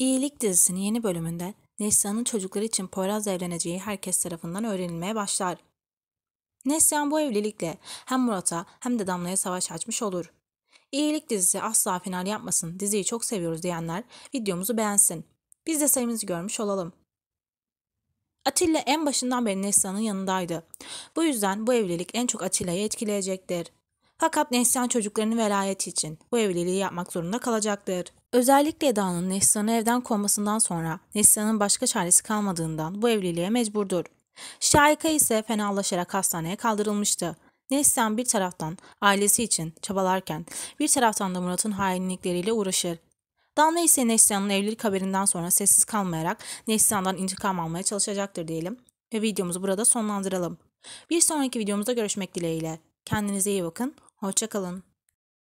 İyilik dizisinin yeni bölümünde Neslihan'ın çocukları için Poyraz evleneceği herkes tarafından öğrenilmeye başlar. Neslihan bu evlilikle hem Murat'a hem de Damla'ya savaş açmış olur. İyilik dizisi asla final yapmasın, diziyi çok seviyoruz diyenler videomuzu beğensin. Biz de sayımızı görmüş olalım. Atilla en başından beri Neslihan'ın yanındaydı. Bu yüzden bu evlilik en çok Atilla'yı etkileyecektir. Fakat Neslihan çocuklarının velayeti için bu evliliği yapmak zorunda kalacaktır. Özellikle Eda'nın Neslihan'ı evden kovmasından sonra Neslihan'ın başka çaresi kalmadığından bu evliliğe mecburdur. Şayka ise fenalaşarak hastaneye kaldırılmıştı. Neslihan bir taraftan ailesi için çabalarken bir taraftan da Murat'ın hainlikleriyle uğraşır. Damla ise Neslihan'ın evlilik haberinden sonra sessiz kalmayarak Neslihan'dan intikam almaya çalışacaktır diyelim ve videomuzu burada sonlandıralım. Bir sonraki videomuzda görüşmek dileğiyle. Kendinize iyi bakın, hoşçakalın.